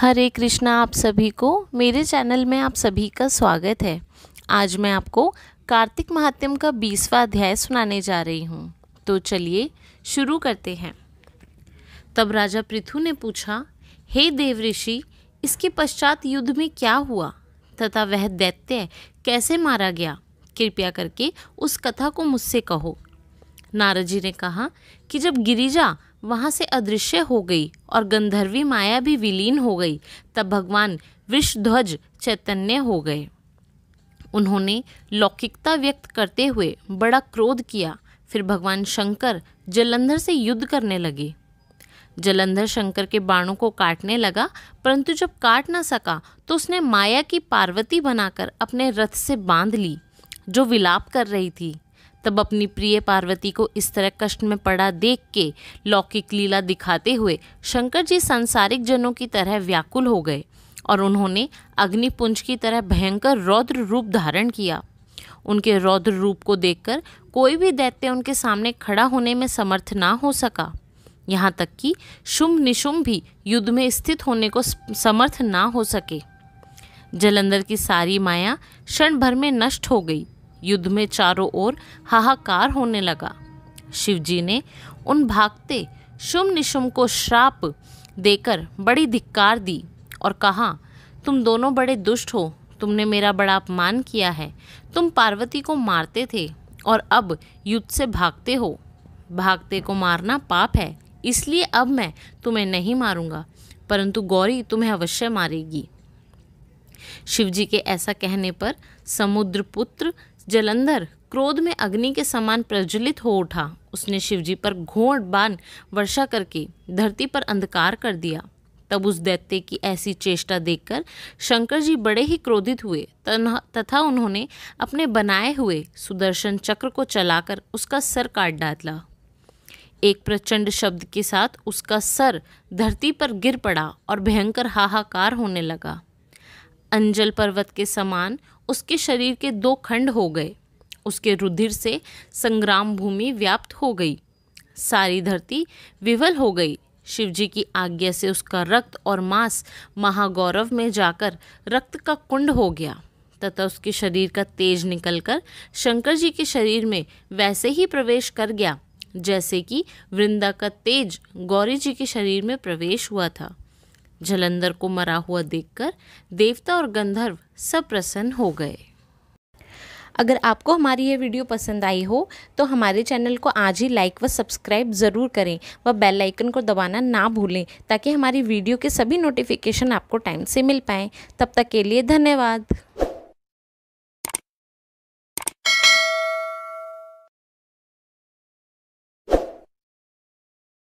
हरे कृष्णा आप सभी को मेरे चैनल में आप सभी का स्वागत है आज मैं आपको कार्तिक महात्म का बीसवा अध्याय सुनाने जा रही हूँ तो चलिए शुरू करते हैं तब राजा पृथु ने पूछा हे देव ऋषि इसके पश्चात युद्ध में क्या हुआ तथा वह दैत्य कैसे मारा गया कृपया करके उस कथा को मुझसे कहो नारद जी ने कहा कि जब गिरिजा वहाँ से अदृश्य हो गई और गंधर्वी माया भी विलीन हो गई तब भगवान विश्वध्वज चैतन्य हो गए उन्होंने लौकिकता व्यक्त करते हुए बड़ा क्रोध किया फिर भगवान शंकर जलंधर से युद्ध करने लगे जलंधर शंकर के बाणों को काटने लगा परंतु जब काट ना सका तो उसने माया की पार्वती बनाकर अपने रथ से बांध ली जो विलाप कर रही थी तब अपनी प्रिय पार्वती को इस तरह कष्ट में पड़ा देख के लौकिक लीला दिखाते हुए शंकर जी सांसारिक जनों की तरह व्याकुल हो गए और उन्होंने अग्निपुंज की तरह भयंकर रौद्र रूप धारण किया उनके रौद्र रूप को देखकर कोई भी दैत्य उनके सामने खड़ा होने में समर्थ ना हो सका यहाँ तक कि शुम्भ निशुम्भ भी युद्ध में स्थित होने को समर्थ ना हो सके जलंधर की सारी माया क्षण भर में नष्ट हो गई युद्ध में चारों ओर हाहाकार होने लगा शिवजी ने उन भागते शुम निशुम को श्राप देकर बड़ी धिक्कार दी और कहा तुम दोनों बड़े दुष्ट हो तुमने मेरा बड़ा अपमान किया है तुम पार्वती को मारते थे और अब युद्ध से भागते हो भागते को मारना पाप है इसलिए अब मैं तुम्हें नहीं मारूंगा परंतु गौरी तुम्हें अवश्य मारेगी शिवजी के ऐसा कहने पर समुद्रपुत्र जलंधर क्रोध में अग्नि के समान प्रज्वलित हो उठा उसने शिवजी पर घोट बांध वर्षा करके धरती पर अंधकार कर दिया तब उस दैत्य की ऐसी चेष्टा देखकर शंकर जी बड़े ही क्रोधित हुए तथा उन्होंने अपने बनाए हुए सुदर्शन चक्र को चलाकर उसका सर काट डाला एक प्रचंड शब्द के साथ उसका सर धरती पर गिर पड़ा और भयंकर हाहाकार होने लगा अंजल पर्वत के समान उसके शरीर के दो खंड हो गए उसके रुधिर से संग्राम भूमि व्याप्त हो गई सारी धरती विवल हो गई शिवजी की आज्ञा से उसका रक्त और मांस महागौरव में जाकर रक्त का कुंड हो गया तथा उसके शरीर का तेज निकलकर शंकर जी के शरीर में वैसे ही प्रवेश कर गया जैसे कि वृंदा का तेज गौरी जी के शरीर में प्रवेश हुआ था जलंधर को मरा हुआ देखकर देवता और गंधर्व सब प्रसन्न हो गए अगर आपको हमारी ये वीडियो पसंद आई हो तो हमारे चैनल को आज ही लाइक व सब्सक्राइब ज़रूर करें व बेल आइकन को दबाना ना भूलें ताकि हमारी वीडियो के सभी नोटिफिकेशन आपको टाइम से मिल पाएँ तब तक के लिए धन्यवाद